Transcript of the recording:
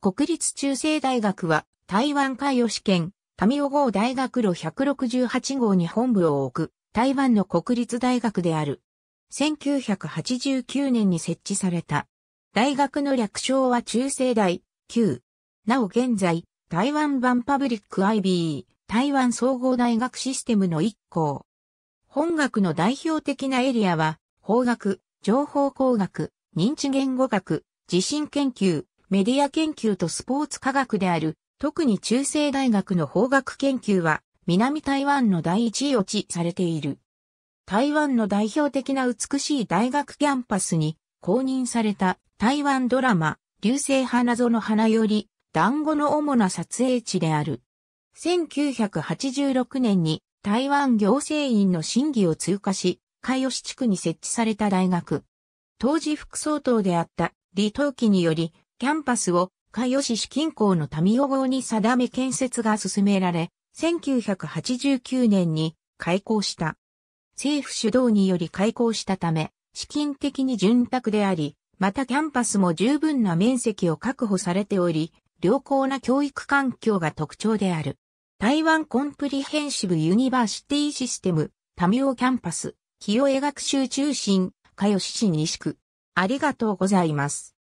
国立中世大学は台湾海洋試験、民尾号大学路168号に本部を置く台湾の国立大学である。1989年に設置された。大学の略称は中世大、旧。なお現在、台湾版パブリック IBE、台湾総合大学システムの一校。本学の代表的なエリアは、法学、情報工学、認知言語学、地震研究、メディア研究とスポーツ科学である、特に中世大学の法学研究は、南台湾の第一位を地されている。台湾の代表的な美しい大学キャンパスに公認された台湾ドラマ、流星花園花より団子の主な撮影地である。1986年に台湾行政院の審議を通過し、海吉地区に設置された大学。当時副総統であった李登輝によりキャンパスを海予市市近郊の民尾号に定め建設が進められ、1989年に開校した。政府主導により開校したため、資金的に潤沢であり、またキャンパスも十分な面積を確保されており、良好な教育環境が特徴である。台湾コンプリヘンシブユニバーシティシステム、タミオキャンパス、清江学習中心、かよし市西区。ありがとうございます。